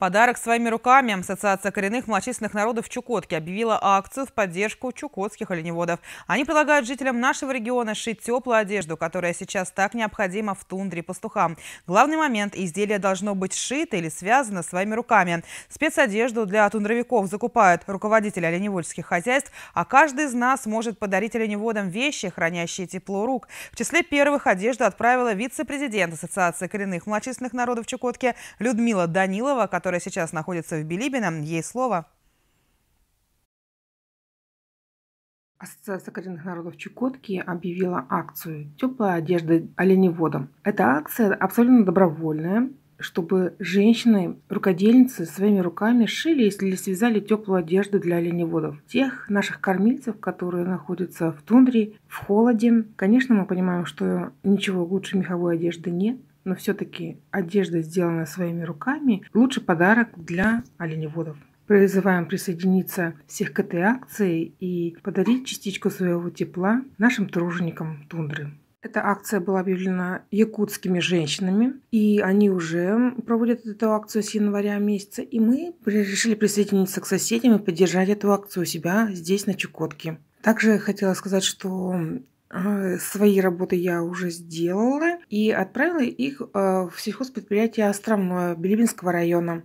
Подарок своими руками. Ассоциация коренных малочисленных народов Чукотки объявила акцию в поддержку чукотских оленеводов. Они предлагают жителям нашего региона шить теплую одежду, которая сейчас так необходима в тундре пастухам. Главный момент – изделие должно быть сшито или связано своими руками. Спецодежду для тундровиков закупают руководители оленевольских хозяйств, а каждый из нас может подарить оленеводам вещи, хранящие тепло рук. В числе первых одежду отправила вице-президент Ассоциации коренных малочисленных народов Чукотки Людмила Данилова, которая которая сейчас находится в Билибино, ей слово. Ассоциация коренных народов Чукотки объявила акцию «Теплая одежда оленеводам». Эта акция абсолютно добровольная, чтобы женщины, рукодельницы своими руками шили или связали теплую одежду для оленеводов. Тех наших кормильцев, которые находятся в тундре, в холоде. Конечно, мы понимаем, что ничего лучше меховой одежды нет, но все-таки одежда, сделанная своими руками, лучший подарок для оленеводов. Призываем присоединиться всех к этой акции и подарить частичку своего тепла нашим труженикам тундры. Эта акция была объявлена якутскими женщинами, и они уже проводят эту акцию с января месяца, и мы решили присоединиться к соседям и поддержать эту акцию у себя здесь, на Чукотке. Также хотела сказать, что Э, свои работы я уже сделала и отправила их э, в сельхозпредприятие островного Билибинского района.